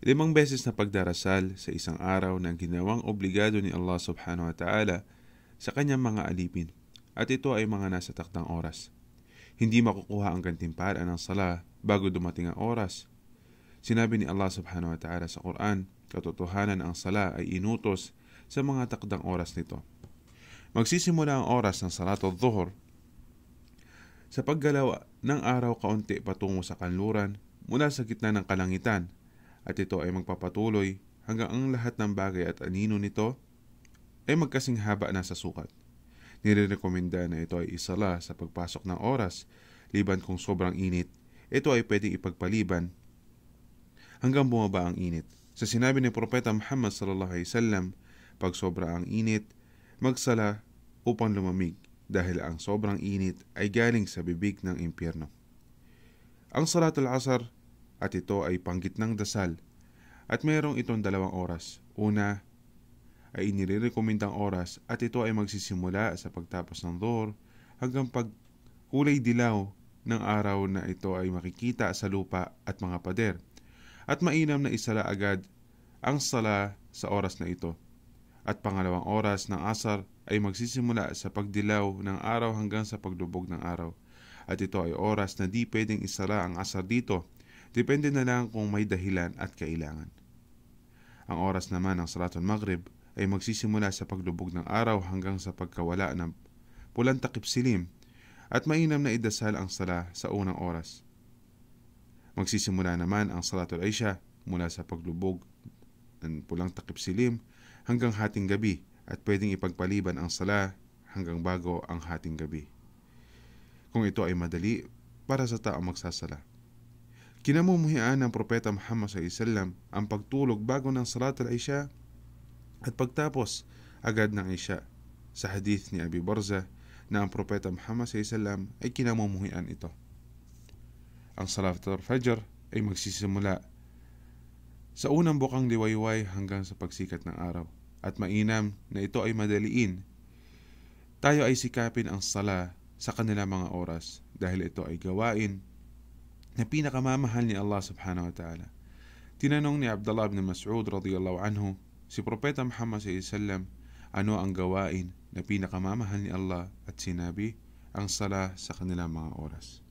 Limang beses na pagdarasal sa isang araw na ginawang obligado ni Allah subhanahu wa ta'ala sa kanyang mga alipin at ito ay mga nasa taktang oras. Hindi makukuha ang gantimpala ng sala bago dumating ang oras. Sinabi ni Allah subhanahu wa ta'ala sa Quran, katotohanan ang sala ay inutos sa mga takdang oras nito. Magsisimula ang oras ng salat al dhuhr sa paggalaw ng araw kaunti patungo sa kanluran mula sa gitna ng kalangitan at ito ay magpapatuloy hanggang ang lahat ng bagay at anino nito ay magkasing haba na sa sukat. Nirerekomenda na ito ay isala sa pagpasok ng oras, liban kung sobrang init, ito ay pwedeng ipagpaliban hanggang bumaba ang init. Sa sinabi ni Propeta Muhammad sallallahu alaihi wasallam, pag sobra ang init, magsala upang lumamig dahil ang sobrang init ay galing sa bibig ng impyerno. Ang Salatul asr at ito ay panggitnang dasal at mayroong itong dalawang oras. Una ay inirekomendang oras at ito ay magsisimula sa pagtapos ng dhor hanggang pagkulay dilaw ng araw na ito ay makikita sa lupa at mga pader at mainam na isala agad ang sala sa oras na ito. At pangalawang oras ng asar ay magsisimula sa pagdilaw ng araw hanggang sa paglubog ng araw. At ito ay oras na di pwedeng isala ang asar dito Depende na lang kung may dahilan at kailangan. Ang oras naman ng Salatul Maghrib ay magsisimula sa paglubog ng araw hanggang sa pagkawala ng pulang takip silim at mainam na idasal ang sala sa unang oras. Magsisimula naman ang Salatul Aisha mula sa paglubog ng pulang takip silim hanggang hating gabi at pwedeng ipagpaliban ang sala hanggang bago ang hating gabi. Kung ito ay madali para sa taong magsasala. Kinamumuhian ng Propeta Muhammad SAW ang pagtulog bago ng Salat al-Isha at pagtapos agad ng Isha sa hadith ni Abi Barza na ang Propeta Muhammad SAW ay kinamumuhian ito. Ang Salat al-Fajr ay magsisimula sa unang bukang liwayway hanggang sa pagsikat ng araw at mainam na ito ay madaliin. Tayo ay sikapin ang sala sa kanila mga oras dahil ito ay gawain na pinakamamahal ni Allah subhanahu wa ta'ala. Tinanong ni Abdullah ibn Mas'ud radiyallahu anhu si Propeta Muhammad sallam ano ang gawain na pinakamamahal ni Allah at sinabi ang salah sa kanilang mga oras.